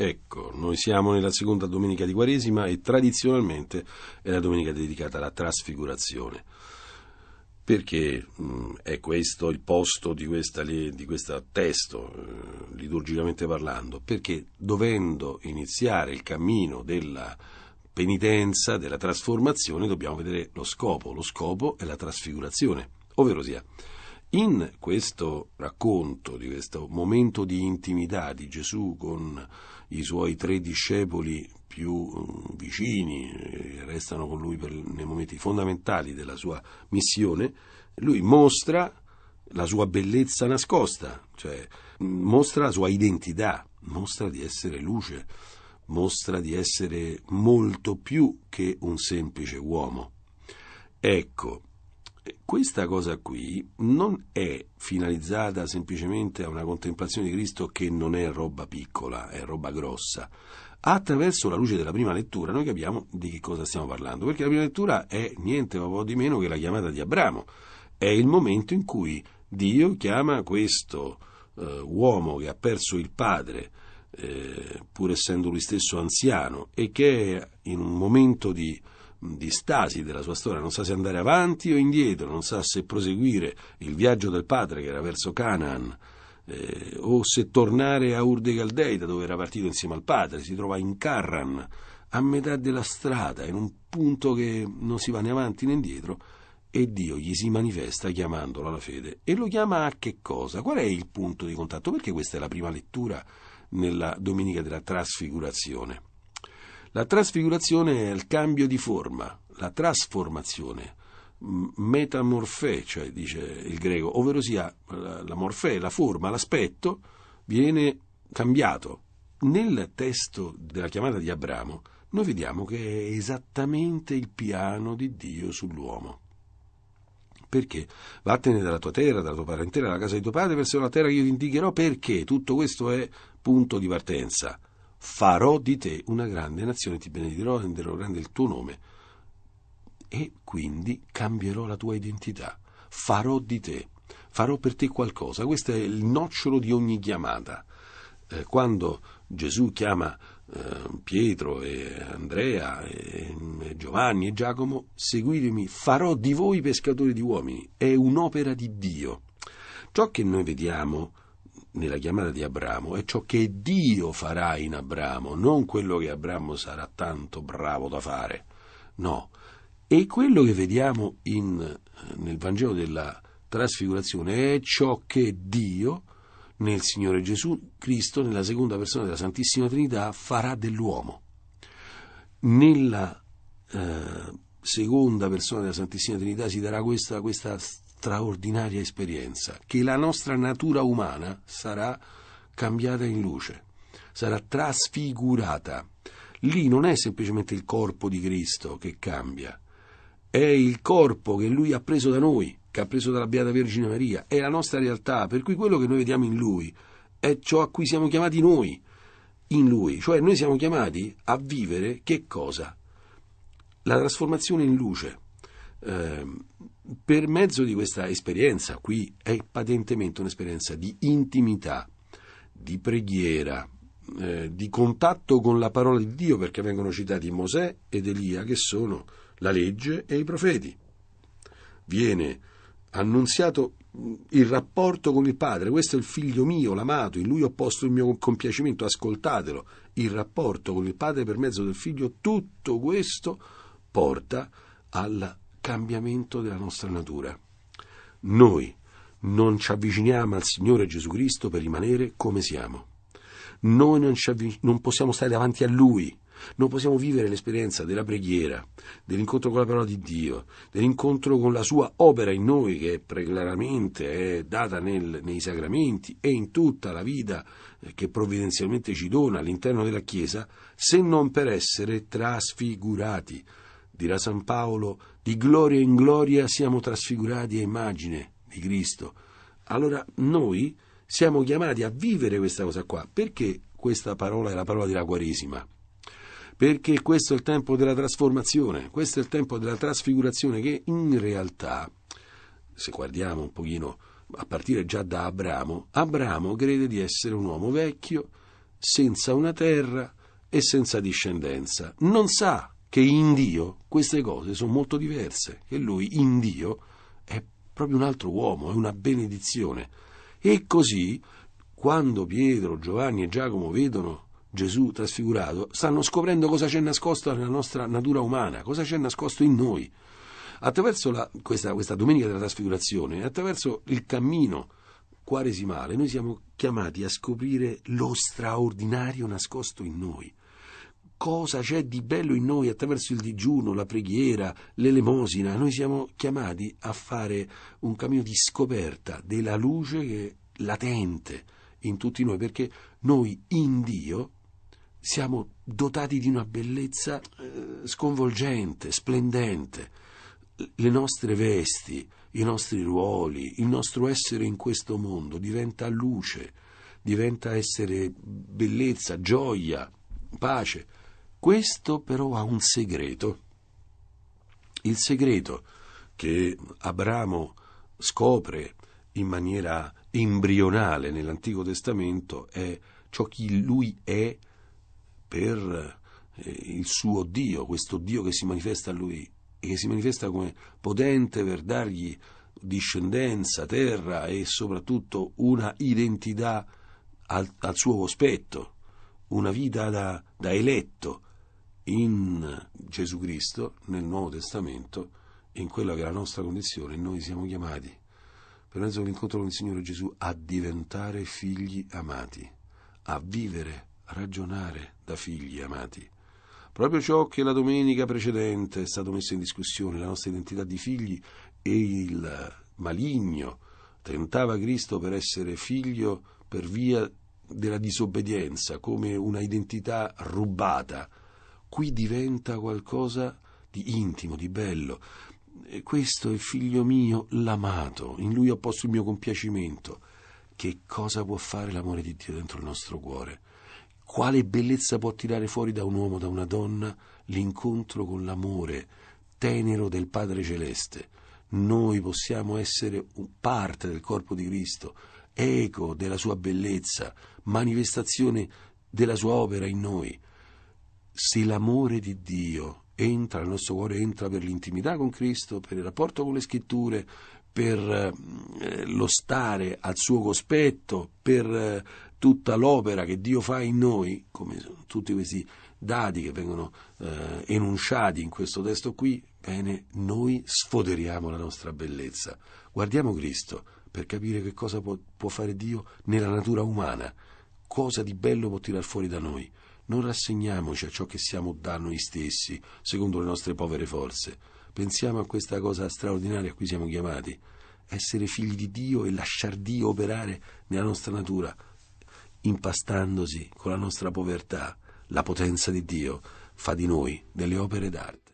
Ecco, noi siamo nella seconda domenica di Quaresima e tradizionalmente è la domenica dedicata alla trasfigurazione, perché mh, mm, è questo il posto di, questa, di questo testo, eh, liturgicamente parlando, perché dovendo iniziare il cammino della penitenza, della trasformazione, dobbiamo vedere lo scopo, lo scopo è la trasfigurazione, ovvero sia... In questo racconto, di questo momento di intimità di Gesù con i suoi tre discepoli più mm, vicini, che eh, restano con lui per, nei momenti fondamentali della sua missione, lui mostra la sua bellezza nascosta, cioè mm, mostra la sua identità, mostra di essere luce, mostra di essere molto più che un semplice uomo. Ecco, questa cosa qui non è finalizzata semplicemente a una contemplazione di Cristo che non è roba piccola, è roba grossa. Attraverso la luce della prima lettura noi capiamo di che cosa stiamo parlando, perché la prima lettura è niente po' di meno che la chiamata di Abramo. È il momento in cui Dio chiama questo eh, uomo che ha perso il padre, eh, pur essendo lui stesso anziano, e che è in un momento di di stasi della sua storia, non sa se andare avanti o indietro, non sa se proseguire il viaggio del padre che era verso Canaan. Eh, o se tornare a Ur de Caldei da dove era partito insieme al padre, si trova in Carran, a metà della strada, in un punto che non si va né avanti né indietro, e Dio gli si manifesta chiamandolo alla fede. E lo chiama a che cosa? Qual è il punto di contatto? Perché questa è la prima lettura nella Domenica della Trasfigurazione. La trasfigurazione è il cambio di forma, la trasformazione, metamorfè, cioè dice il greco, ovvero sia la morfè, la forma, l'aspetto viene cambiato. Nel testo della chiamata di Abramo noi vediamo che è esattamente il piano di Dio sull'uomo. Perché? Vattene dalla tua terra, dalla tua parentela, dalla casa di tuo padre, verso la terra che io ti indicherò, perché tutto questo è punto di partenza farò di te una grande nazione, ti benedirò, renderò grande il tuo nome e quindi cambierò la tua identità, farò di te, farò per te qualcosa. Questo è il nocciolo di ogni chiamata. Eh, quando Gesù chiama eh, Pietro e Andrea e, e Giovanni e Giacomo, seguitemi, farò di voi pescatori di uomini, è un'opera di Dio. Ciò che noi vediamo nella chiamata di Abramo è ciò che Dio farà in Abramo, non quello che Abramo sarà tanto bravo da fare. No. E quello che vediamo in, nel Vangelo della trasfigurazione è ciò che Dio, nel Signore Gesù Cristo, nella seconda persona della Santissima Trinità, farà dell'uomo. Nella eh, seconda persona della Santissima Trinità si darà questa, questa straordinaria esperienza, che la nostra natura umana sarà cambiata in luce, sarà trasfigurata. Lì non è semplicemente il corpo di Cristo che cambia, è il corpo che Lui ha preso da noi, che ha preso dalla Beata Vergine Maria, è la nostra realtà, per cui quello che noi vediamo in Lui è ciò a cui siamo chiamati noi, in Lui, cioè noi siamo chiamati a vivere che cosa? La trasformazione in luce. Eh, per mezzo di questa esperienza, qui è patentemente un'esperienza di intimità, di preghiera, eh, di contatto con la parola di Dio, perché vengono citati Mosè ed Elia, che sono la legge e i profeti. Viene annunziato mm, il rapporto con il Padre, questo è il figlio mio, l'amato, in lui ho posto il mio compiacimento, ascoltatelo. Il rapporto con il Padre per mezzo del figlio, tutto questo porta alla cambiamento della nostra natura. Noi non ci avviciniamo al Signore Gesù Cristo per rimanere come siamo. Noi non, avvic- non possiamo stare davanti a Lui, non possiamo vivere l'esperienza della preghiera, dell'incontro con la parola di Dio, dell'incontro con la sua opera in noi che preclaramente è data nel, nei sacramenti e in tutta la vita eh, che provvidenzialmente ci dona all'interno della Chiesa, se non per essere trasfigurati, dirà San Paolo, di gloria in gloria siamo trasfigurati a immagine di Cristo. Allora noi siamo chiamati a vivere questa cosa qua. Perché questa parola è la parola della Quaresima? Perché questo è il tempo della trasformazione, questo è il tempo della trasfigurazione che in realtà, se guardiamo un pochino a partire già da Abramo, Abramo crede di essere un uomo vecchio, senza una terra e senza discendenza. Non sa che in Dio queste cose sono molto diverse, che lui in Dio è proprio un altro uomo, è una benedizione. E così, quando Pietro, Giovanni e Giacomo vedono Gesù trasfigurato, stanno scoprendo cosa c'è nascosto nella nostra natura umana, cosa c'è nascosto in noi. Attraverso la, questa, questa domenica della trasfigurazione, attraverso il cammino quaresimale, noi siamo chiamati a scoprire lo straordinario nascosto in noi cosa c'è di bello in noi attraverso il digiuno, la preghiera, l'elemosina. Noi siamo chiamati a fare un cammino di scoperta della luce che è latente in tutti noi, perché noi in Dio siamo dotati di una bellezza eh, sconvolgente, splendente. Le nostre vesti, i nostri ruoli, il nostro essere in questo mondo diventa luce, diventa essere bellezza, gioia, pace. Questo però ha un segreto. Il segreto che Abramo scopre in maniera embrionale nell'Antico Testamento è ciò che lui è per eh, il suo Dio, questo Dio che si manifesta a lui e che si manifesta come potente per dargli discendenza, terra e soprattutto una identità al, al suo cospetto, una vita da, da eletto, in Gesù Cristo, nel Nuovo Testamento, in quella che è la nostra condizione, noi siamo chiamati, per mezzo dell'incontro con il Signore Gesù, a diventare figli amati, a vivere, a ragionare da figli amati. Proprio ciò che la domenica precedente è stato messo in discussione, la nostra identità di figli e il maligno tentava Cristo per essere figlio per via della disobbedienza, come una identità rubata, qui diventa qualcosa di intimo, di bello. E questo è figlio mio, l'amato, in lui ho posto il mio compiacimento. Che cosa può fare l'amore di Dio dentro il nostro cuore? Quale bellezza può tirare fuori da un uomo, da una donna, l'incontro con l'amore tenero del Padre Celeste? Noi possiamo essere parte del corpo di Cristo, eco della sua bellezza, manifestazione della sua opera in noi se l'amore di Dio entra nel nostro cuore, entra per l'intimità con Cristo, per il rapporto con le scritture, per eh, lo stare al suo cospetto, per eh, tutta l'opera che Dio fa in noi, come tutti questi dati che vengono eh, enunciati in questo testo qui, bene, noi sfoderiamo la nostra bellezza. Guardiamo Cristo per capire che cosa può, può fare Dio nella natura umana, cosa di bello può tirar fuori da noi. Non rassegniamoci a ciò che siamo da noi stessi, secondo le nostre povere forze. Pensiamo a questa cosa straordinaria a cui siamo chiamati. Essere figli di Dio e lasciar Dio operare nella nostra natura, impastandosi con la nostra povertà. La potenza di Dio fa di noi delle opere d'arte.